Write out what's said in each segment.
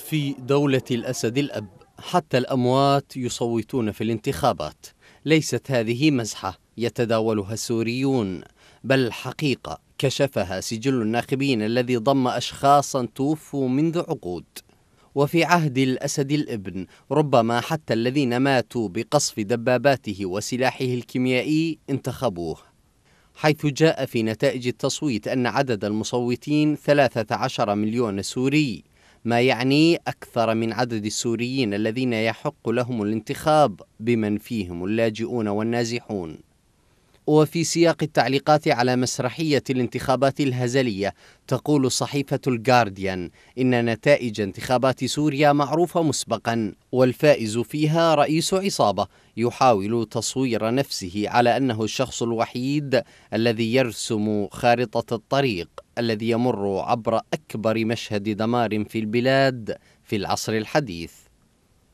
في دولة الأسد الأب حتى الأموات يصوتون في الانتخابات ليست هذه مزحة يتداولها السوريون بل حقيقة كشفها سجل الناخبين الذي ضم أشخاصا توفوا منذ عقود وفي عهد الأسد الابن ربما حتى الذين ماتوا بقصف دباباته وسلاحه الكيميائي انتخبوه حيث جاء في نتائج التصويت أن عدد المصوتين 13 مليون سوري ما يعني أكثر من عدد السوريين الذين يحق لهم الانتخاب بمن فيهم اللاجئون والنازحون وفي سياق التعليقات على مسرحية الانتخابات الهزلية تقول صحيفة الجارديان إن نتائج انتخابات سوريا معروفة مسبقا والفائز فيها رئيس عصابة يحاول تصوير نفسه على أنه الشخص الوحيد الذي يرسم خارطة الطريق الذي يمر عبر أكبر مشهد دمار في البلاد في العصر الحديث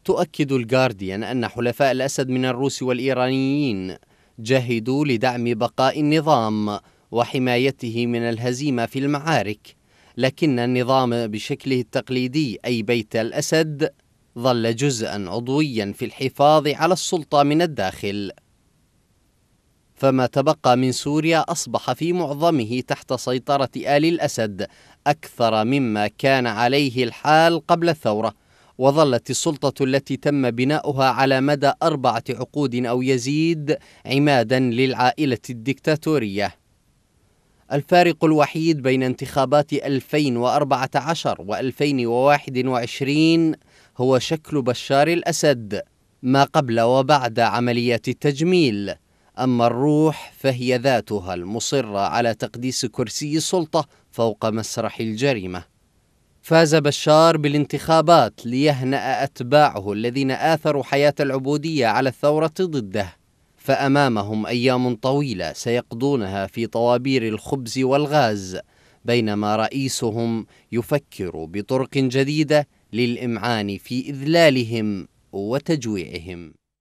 تؤكد الجارديان أن حلفاء الأسد من الروس والإيرانيين جهدوا لدعم بقاء النظام وحمايته من الهزيمه في المعارك لكن النظام بشكله التقليدي اي بيت الاسد ظل جزءا عضويا في الحفاظ على السلطه من الداخل فما تبقى من سوريا اصبح في معظمه تحت سيطره ال الاسد اكثر مما كان عليه الحال قبل الثوره وظلت السلطة التي تم بناؤها على مدى أربعة عقود أو يزيد عمادا للعائلة الدكتاتورية الفارق الوحيد بين انتخابات 2014 و 2021 هو شكل بشار الأسد ما قبل وبعد عمليات التجميل أما الروح فهي ذاتها المصرة على تقديس كرسي السلطة فوق مسرح الجريمة فاز بشار بالانتخابات ليهنأ أتباعه الذين آثروا حياة العبودية على الثورة ضده فأمامهم أيام طويلة سيقضونها في طوابير الخبز والغاز بينما رئيسهم يفكر بطرق جديدة للإمعان في إذلالهم وتجويعهم